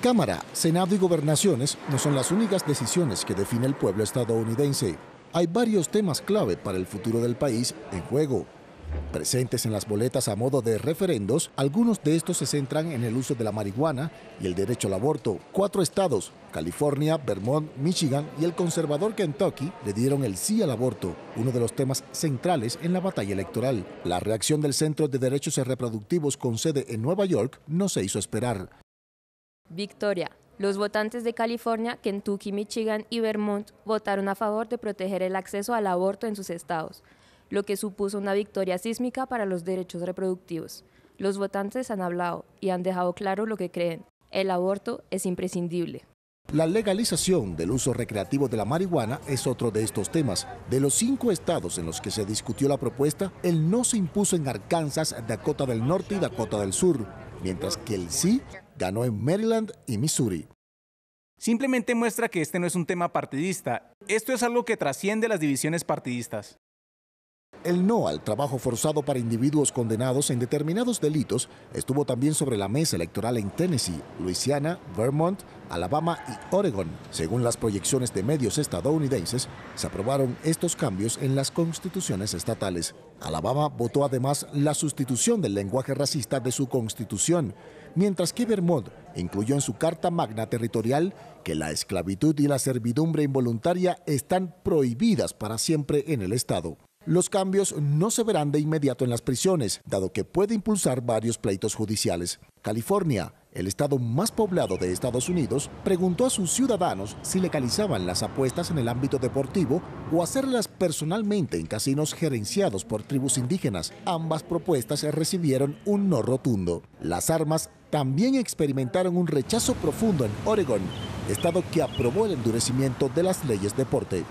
Cámara, Senado y gobernaciones no son las únicas decisiones que define el pueblo estadounidense. Hay varios temas clave para el futuro del país en juego. Presentes en las boletas a modo de referendos, algunos de estos se centran en el uso de la marihuana y el derecho al aborto. Cuatro estados, California, Vermont, Michigan y el conservador Kentucky, le dieron el sí al aborto, uno de los temas centrales en la batalla electoral. La reacción del Centro de Derechos Reproductivos con sede en Nueva York no se hizo esperar. Victoria. Los votantes de California, Kentucky, Michigan y Vermont votaron a favor de proteger el acceso al aborto en sus estados, lo que supuso una victoria sísmica para los derechos reproductivos. Los votantes han hablado y han dejado claro lo que creen. El aborto es imprescindible. La legalización del uso recreativo de la marihuana es otro de estos temas. De los cinco estados en los que se discutió la propuesta, el no se impuso en Arkansas, Dakota del Norte y Dakota del Sur mientras que el sí ganó en Maryland y Missouri. Simplemente muestra que este no es un tema partidista, esto es algo que trasciende las divisiones partidistas. El no al trabajo forzado para individuos condenados en determinados delitos estuvo también sobre la mesa electoral en Tennessee, Louisiana, Vermont, Alabama y Oregon. Según las proyecciones de medios estadounidenses, se aprobaron estos cambios en las constituciones estatales. Alabama votó además la sustitución del lenguaje racista de su constitución, mientras que Vermont incluyó en su Carta Magna Territorial que la esclavitud y la servidumbre involuntaria están prohibidas para siempre en el Estado los cambios no se verán de inmediato en las prisiones, dado que puede impulsar varios pleitos judiciales. California, el estado más poblado de Estados Unidos, preguntó a sus ciudadanos si legalizaban las apuestas en el ámbito deportivo o hacerlas personalmente en casinos gerenciados por tribus indígenas. Ambas propuestas recibieron un no rotundo. Las armas también experimentaron un rechazo profundo en Oregon, estado que aprobó el endurecimiento de las leyes deporte.